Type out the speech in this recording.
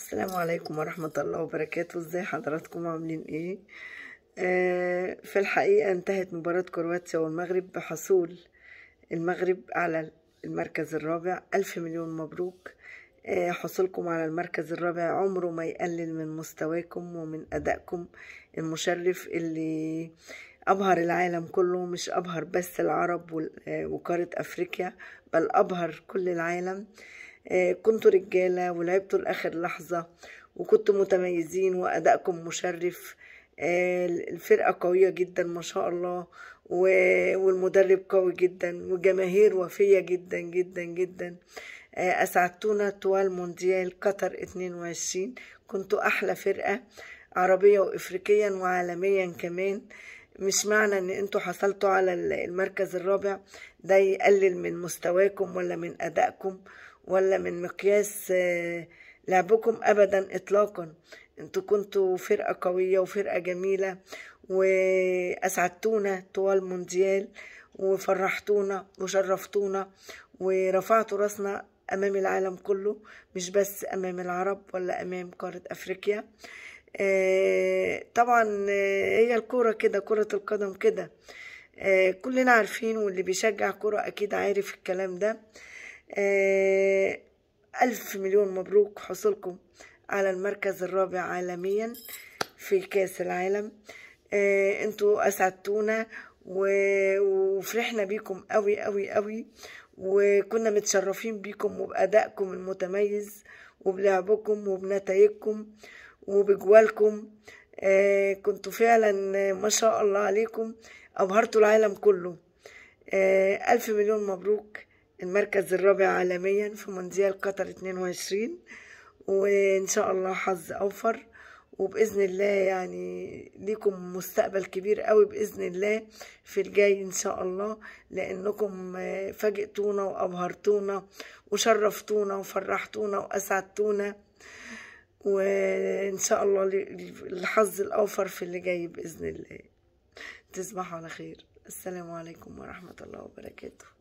السلام عليكم ورحمة الله وبركاته ازاي حضراتكم عاملين ايه آه، في الحقيقة انتهت مباراة كرواتيا والمغرب بحصول المغرب على المركز الرابع ألف مليون مبروك آه، حصولكم على المركز الرابع عمره ما يقلل من مستواكم ومن أدائكم المشرف اللي أبهر العالم كله مش أبهر بس العرب وقارة آه، أفريقيا بل أبهر كل العالم آه آه، كنتوا رجالة ولعبتوا لآخر لحظة وكنتوا متميزين وأدائكم مشرف آه، الفرقة قوية جدا ما شاء الله والمدرب قوي جدا وجماهير وفية جدا جدا جدا آه، أسعدتونا طوال مونديال قطر 22 كنتوا أحلى فرقة عربية وإفريقيا وعالميا كمان مش معنى ان انتوا حصلتوا على المركز الرابع ده يقلل من مستواكم ولا من ادائكم ولا من مقياس آه، لعبكم ابدا اطلاقا انتوا كنتوا فرقه قويه وفرقه جميله واسعدتونا طوال مونديال وفرحتونا وشرفتونا ورفعتوا راسنا امام العالم كله مش بس امام العرب ولا امام قاره افريقيا آه، طبعا آه، هي الكوره كده كره القدم كده كلنا عارفين واللي بيشجع كرة أكيد عارف الكلام ده آه، ألف مليون مبروك حصولكم على المركز الرابع عالميا في كاس العالم آه، انتوا أسعدتونا وفرحنا بيكم قوي قوي قوي وكنا متشرفين بيكم وبأدائكم المتميز وبلعبكم وبنتائجكم وبجوالكم آه كنتوا فعلا ما شاء الله عليكم أبهرتوا العالم كله آه ألف مليون مبروك المركز الرابع عالميا في مونديال قطر 22 وان شاء الله حظ اوفر وباذن الله يعني ليكم مستقبل كبير قوي باذن الله في الجاي ان شاء الله لانكم فاجئتونا وابهرتونا وشرفتونا وفرحتونا واسعدتونا وان شاء الله الحظ الاوفر في اللي جاي باذن الله تصبحوا على خير السلام عليكم ورحمه الله وبركاته